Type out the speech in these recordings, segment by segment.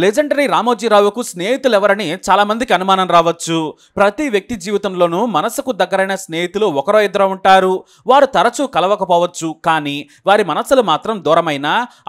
legendary రామోజీరావుకు స్నేహితులు ఎవరని చాలామందికి అనుమానం రావచ్చు ప్రతి వ్యక్తి జీవితంలోనూ మనసుకు దగ్గరైన స్నేహితులు ఒకరో ఇద్దరు ఉంటారు వారు తరచూ కలవకపోవచ్చు కానీ వారి మనసులు మాత్రం దూరమైన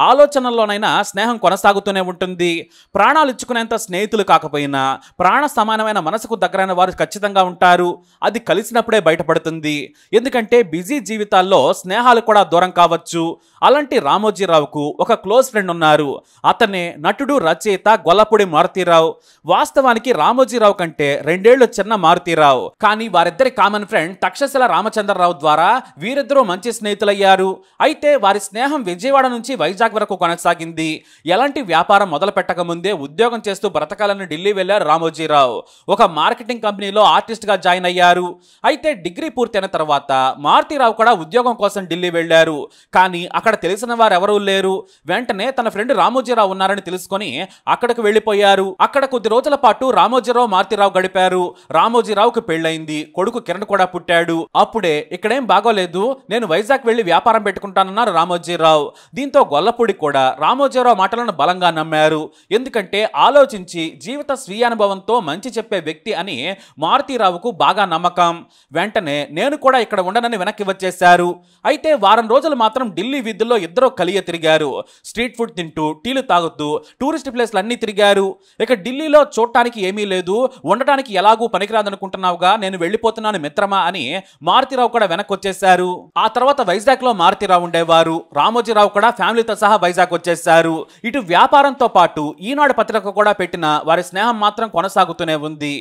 ఆలోచనల్లోనైనా స్నేహం కొనసాగుతూనే ఉంటుంది ప్రాణాలు ఇచ్చుకునేంత స్నేహితులు కాకపోయినా ప్రాణ సమానమైన మనసుకు దగ్గరైన వారు ఖచ్చితంగా ఉంటారు అది కలిసినప్పుడే బయటపడుతుంది ఎందుకంటే బిజీ జీవితాల్లో స్నేహాలు కూడా దూరం కావచ్చు అలాంటి రామోజీరావుకు ఒక క్లోజ్ ఫ్రెండ్ ఉన్నారు అతనే నటుడు రచయిత గొల్లపూడి మారుతీరావు వాస్తవానికి రామోజీరావు కంటే రెండేళ్లు చిన్న మారుతీరావు కానీ వారిద్దరి కామన్ ఫ్రెండ్ తక్షశిల రామచంద్రరావు ద్వారా వీరిద్దరూ మంచి స్నేహితులయ్యారు అయితే వారి స్నేహం విజయవాడ నుంచి వైజాగ్ వరకు కొనసాగింది ఎలాంటి వ్యాపారం మొదలు పెట్టకముందే ఉద్యోగం చేస్తూ బ్రతకాలని ఢిల్లీ వెళ్లారు రామోజీరావు ఒక మార్కెటింగ్ కంపెనీలో ఆర్టిస్ట్ గా జాయిన్ అయ్యారు అయితే డిగ్రీ పూర్తయిన తర్వాత మారుతీరావు కూడా ఉద్యోగం కోసం ఢిల్లీ వెళ్లారు కానీ అక్కడ అక్కడ తెలిసిన వారు ఎవరూ లేరు వెంటనే తన ఫ్రెండ్ రామోజీరావు ఉన్నారని తెలుసుకొని అక్కడికి వెళ్ళిపోయారు అక్కడ కొద్ది రోజుల పాటు రామోజీరావు మారుతిరావు గడిపారు రామోజీరావుకు పెళ్ళైంది కొడుకు కిరణ్ కూడా పుట్టాడు అప్పుడే ఇక్కడేం బాగోలేదు నేను వైజాగ్ వెళ్ళి వ్యాపారం పెట్టుకుంటానన్నారు రామోజీరావు దీంతో గొల్లపూడి కూడా రామోజీరావు మాటలను బలంగా నమ్మారు ఎందుకంటే ఆలోచించి జీవిత స్వీయానుభవంతో మంచి చెప్పే వ్యక్తి అని మారుతీరావుకు బాగా నమ్మకం వెంటనే నేను కూడా ఇక్కడ ఉండనని వెనక్కి వచ్చేశారు అయితే వారం రోజులు మాత్రం ఢిల్లీ విద్య వీధుల్లో ఇద్దరు కలియ తిరిగారు స్ట్రీట్ ఫుడ్ తింటూ టీలు తాగుతూ టూరిస్ట్ ప్లేస్లు అన్నీ తిరిగారు ఇక ఢిల్లీలో చూడటానికి ఏమీ లేదు ఉండటానికి ఎలాగూ పనికిరాదనుకుంటున్నావుగా నేను వెళ్ళిపోతున్నాను మిత్రమా అని మారుతిరావు కూడా వెనక్కి వచ్చేశారు ఆ తర్వాత వైజాగ్లో మారుతిరావు ఉండేవారు రామోజీరావు కూడా ఫ్యామిలీతో సహా వైజాగ్ వచ్చేశారు ఇటు వ్యాపారంతో పాటు ఈనాడు పత్రిక కూడా పెట్టిన వారి స్నేహం మాత్రం కొనసాగుతూనే ఉంది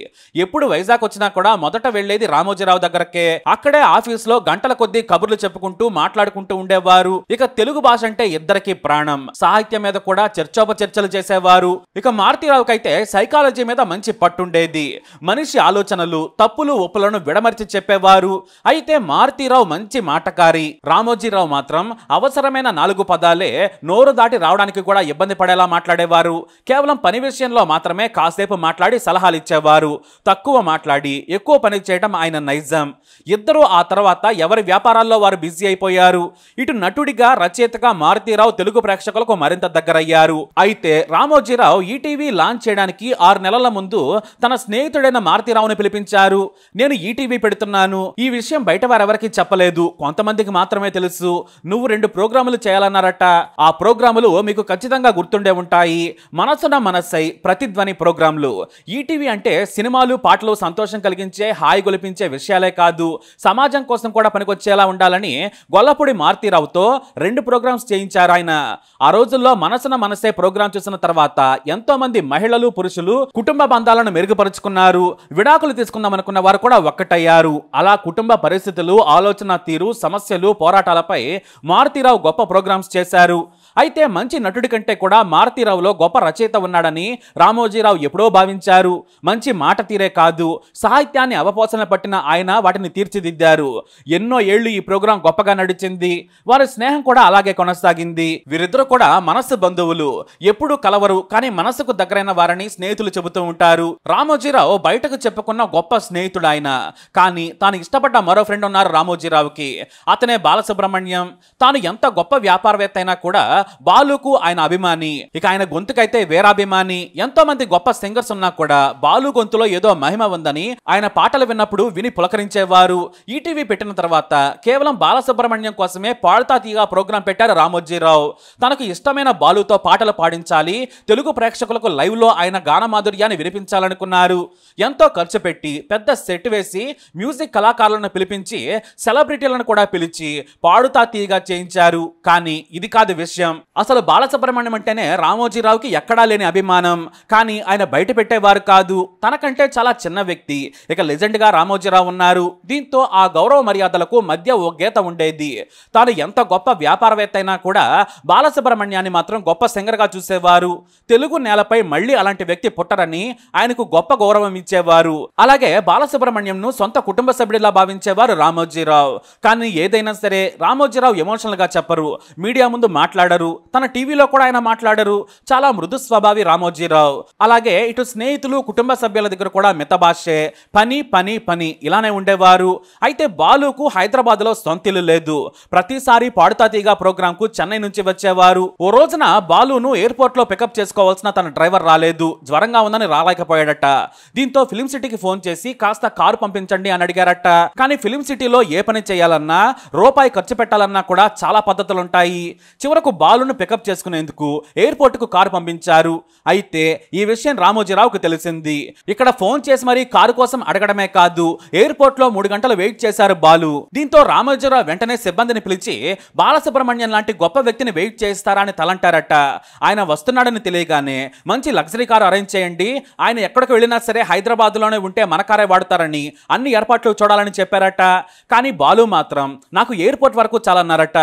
ఎప్పుడు వైజాగ్ వచ్చినా కూడా మొదట వెళ్లేది రామోజీరావు దగ్గరకే అక్కడే ఆఫీస్లో గంటల కొద్దీ కబుర్లు చెప్పుకుంటూ మాట్లాడుకుంటూ ఉండేవారు ఇక తెలుగు భాష అంటే ఇద్దరికి ప్రాణం సాహిత్యం మీద కూడా చర్చోపచర్చలు చేసేవారు ఇక కైతే సైకాలజీ మీద మంచి పట్టుండేది మనిషి ఆలోచనలు తప్పులు ఒప్పులను విడమర్చి చెప్పేవారు అయితే మారుతీరావు మంచి మాటకారి రామోజీరావు మాత్రం అవసరమైన నాలుగు పదాలే నోరు దాటి రావడానికి కూడా ఇబ్బంది పడేలా మాట్లాడేవారు కేవలం పని విషయంలో మాత్రమే కాసేపు మాట్లాడి సలహాలు ఇచ్చేవారు తక్కువ మాట్లాడి ఎక్కువ పని చేయడం ఆయన నైజం ఇద్దరు ఆ తర్వాత ఎవరి వ్యాపారాల్లో వారు బిజీ అయిపోయారు ఇటు నటుడిగా రచయితగా మారుతీరావు తెలుగు ప్రేక్షకులకు మరింత దగ్గరయ్యారు అయితే రామోజీరావు ఈటీవీ లాంచ్ చేయడానికి ఆరు నెలల ముందు తన స్నేహితుడైన మారుతీరావుని పిలిపించారు నేను ఈటీవీ పెడుతున్నాను ఈ విషయం బయట వారెవరికి చెప్పలేదు కొంతమందికి మాత్రమే తెలుసు నువ్వు రెండు ప్రోగ్రాములు చేయాలన్నారట ఆ ప్రోగ్రాములు మీకు ఖచ్చితంగా గుర్తుండే ఉంటాయి మనసున మనస్సై ప్రతిధ్వని ప్రోగ్రాంలు ఈటీవీ అంటే సినిమాలు పాటలు సంతోషం కలిగించే హాయి గొలిపించే విషయాలే కాదు సమాజం కోసం కూడా పనికొచ్చేలా ఉండాలని గొల్లపూడి మారుతీరావుతో రెండు ప్రోగ్రామ్స్ చేయించారు ఆయన ఆ రోజుల్లో మనసున మనసే ప్రోగ్రాం చేసిన తర్వాత ఎంతో మంది మహిళలు పురుషులు కుటుంబ బంధాలను మెరుగుపరుచుకున్నారు విడాకులు తీసుకుందాం అనుకున్న వారు కూడా ఒక్కటయ్యారు అలా కుటుంబ పరిస్థితులు ఆలోచన తీరు సమస్యలు పోరాటాలపై మారుతీరావు గొప్ప ప్రోగ్రామ్స్ చేశారు అయితే మంచి నటుడి కంటే కూడా మారుతీరావులో గొప్ప రచయిత ఉన్నాడని రామోజీరావు ఎప్పుడో భావించారు మంచి మాట తీరే కాదు సాహిత్యాన్ని అవపోసన పట్టిన ఆయన వాటిని తీర్చిదిద్దారు ఎన్నో ఏళ్లు ఈ ప్రోగ్రాం గొప్పగా నడిచింది వారి స్నేహం కూడా అలాగే కొనసాగింది వీరిద్దరూ కూడా మనస్సు బంధువులు ఎప్పుడు కలవరు కానీ మనసుకు దగ్గరైన వారని స్నేహితులు చెబుతూ ఉంటారు రామోజీరావు బయటకు చెప్పుకున్న గొప్ప స్నేహితుడు ఆయన కానీ తాను ఇష్టపడ్డ మరో ఫ్రెండ్ ఉన్నారు రామోజీరావుకి అతనే బాలసుబ్రహ్మణ్యం తాను ఎంత గొప్ప వ్యాపారవేత్త అయినా కూడా బాలుకు ఆయన అభిమాని ఇక ఆయన గొంతుకైతే వేరాభిమాని ఎంతో మంది గొప్ప సింగర్స్ ఉన్నా కూడా బాలు గొంతులో ఏదో మహిమ ఉందని ఆయన పాటలు విన్నప్పుడు విని పులకరించేవారు ఈటీవీ పెట్టిన తర్వాత కేవలం బాలసుబ్రహ్మణ్యం కోసమే పాడుతా తీగా ప్రోగ్రాం పెట్టారు రామోజీరావు తనకు ఇష్టమైన బాలుతో పాటలు పాడించాలి తెలుగు ప్రేక్షకులకు లైవ్లో ఆయన గాన మాధుర్యాన్ని వినిపించాలనుకున్నారు ఎంతో ఖర్చు పెట్టి పెద్ద సెట్ వేసి మ్యూజిక్ కళాకారులను పిలిపించి సెలబ్రిటీలను కూడా పిలిచి పాడుతా తీగా చేయించారు కానీ ఇది కాదు విషయం అసలు బాలసుబ్రహ్మణ్యం అంటేనే రామోజీరావుకి ఎక్కడా లేని అభిమానం కానీ ఆయన బయట పెట్టేవారు కాదు తనకంటే చాలా చిన్న వ్యక్తి ఇక లెజెండ్గా రామోజీరావు ఉన్నారు దీంతో ఆ గౌరవ మర్యాదలకు మధ్య ఓ గీత ఉండేది తాను ఎంత గొప్ప వ్యాపారవేత్త అయినా కూడా బాలసుబ్రహ్మణ్యాన్ని మాత్రం గొప్ప సింగర్గా చూసేవారు తెలుగు నేలపై మళ్ళీ అలాంటి వ్యక్తి పుట్టరని ఆయనకు గొప్ప గౌరవం ఇచ్చేవారు అలాగే బాలసుబ్రహ్మణ్యంను సొంత కుటుంబ సభ్యుడిలా భావించేవారు రామోజీరావు కానీ ఏదైనా సరే రామోజీరావు ఎమోషనల్గా చెప్పరు మీడియా ముందు మాట్లాడరు తన టీవీలో కూడా ఆయన మాట్లాడరు చాలా మృదు స్వభావి రామోజీరావు అలాగే ఇటు స్నేహితులు కుటుంబ సభ్యుల దగ్గర కూడా భాషే పని పని పని ఇలానే ఉండేవారు అయితే బాలుకు హైదరాబాద్లో సొంతిల్లు లేదు ప్రతిసారి పాడుతాతి మెగా ప్రోగ్రామ్ కు చెన్నై నుంచి వచ్చేవారు ఓ రోజున బాలును ఎయిర్పోర్ట్ లో పికప్ చేసుకోవాల్సిన తన డ్రైవర్ రాలేదు జ్వరంగా ఉందని రాలేకపోయాడట దీంతో ఫిలిం సిటీకి ఫోన్ చేసి కాస్త కారు పంపించండి అని అడిగారట కానీ ఫిలిం సిటీలో ఏ పని చేయాలన్నా రూపాయి ఖర్చు పెట్టాలన్నా కూడా చాలా పద్ధతులుంటాయి చివరకు బాలును పికప్ చేసుకునేందుకు ఎయిర్పోర్ట్ కు కారు పంపించారు అయితే ఈ విషయం రామోజీరావుకు తెలిసింది ఇక్కడ ఫోన్ చేసి మరీ కారు కోసం అడగడమే కాదు ఎయిర్పోర్ట్ లో మూడు గంటలు వెయిట్ చేశారు బాలు దీంతో రామోజీరావు వెంటనే సిబ్బందిని పిలిచి బాలసుబ్రహ్మణ్యం బాలసుబ్రహ్మణ్యం లాంటి గొప్ప వ్యక్తిని వెయిట్ చేస్తారా అని తలంటారట ఆయన వస్తున్నాడని తెలియగానే మంచి లగ్జరీ కారు అరేంజ్ చేయండి ఆయన ఎక్కడికి వెళ్ళినా సరే హైదరాబాద్లోనే ఉంటే మన కారే వాడతారని అన్ని ఏర్పాట్లు చూడాలని చెప్పారట కానీ బాలు మాత్రం నాకు ఎయిర్పోర్ట్ వరకు చాలన్నారట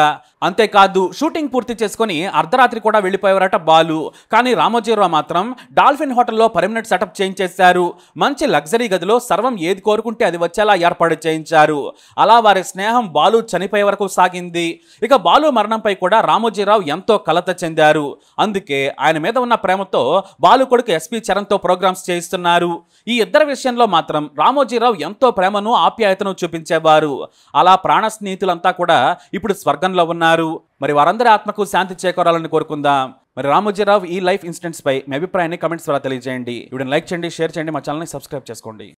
అంతేకాదు షూటింగ్ పూర్తి చేసుకుని అర్ధరాత్రి కూడా వెళ్ళిపోయేవారట బాలు కానీ రామోజీరావు మాత్రం డాల్ఫిన్ హోటల్లో పర్మనెంట్ సెటప్ చేయించేశారు మంచి లగ్జరీ గదిలో సర్వం ఏది కోరుకుంటే అది వచ్చేలా ఏర్పాటు చేయించారు అలా వారి స్నేహం బాలు చనిపోయే వరకు సాగింది ఇక బాలు మరణంపై కూడా రామోజీరావు ఎంతో కలత చెందారు అందుకే ఆయన మీద ఉన్న ప్రేమతో బాలు కొడుకు ఎస్పీ చరణ్తో ప్రోగ్రామ్స్ చేయిస్తున్నారు ఈ ఇద్దరు విషయంలో మాత్రం రామోజీరావు ఎంతో ప్రేమను ఆప్యాయతను చూపించేవారు అలా ప్రాణ స్నేహితులంతా కూడా ఇప్పుడు స్వర్గంలో ఉన్నారు ఉన్నారు మరి వారందరి ఆత్మకు శాంతి చేకూరాలని కోరుకుందాం మరి రామోజీరావు ఈ లైఫ్ ఇన్సిడెంట్స్ పై మీ అభిప్రాయాన్ని కమెంట్స్ ద్వారా తెలియజేయండి వీడియోని లైక్ చేయండి షేర్ చేయండి మా ఛానల్ని సబ్స్క్రైబ్ చేసుకోండి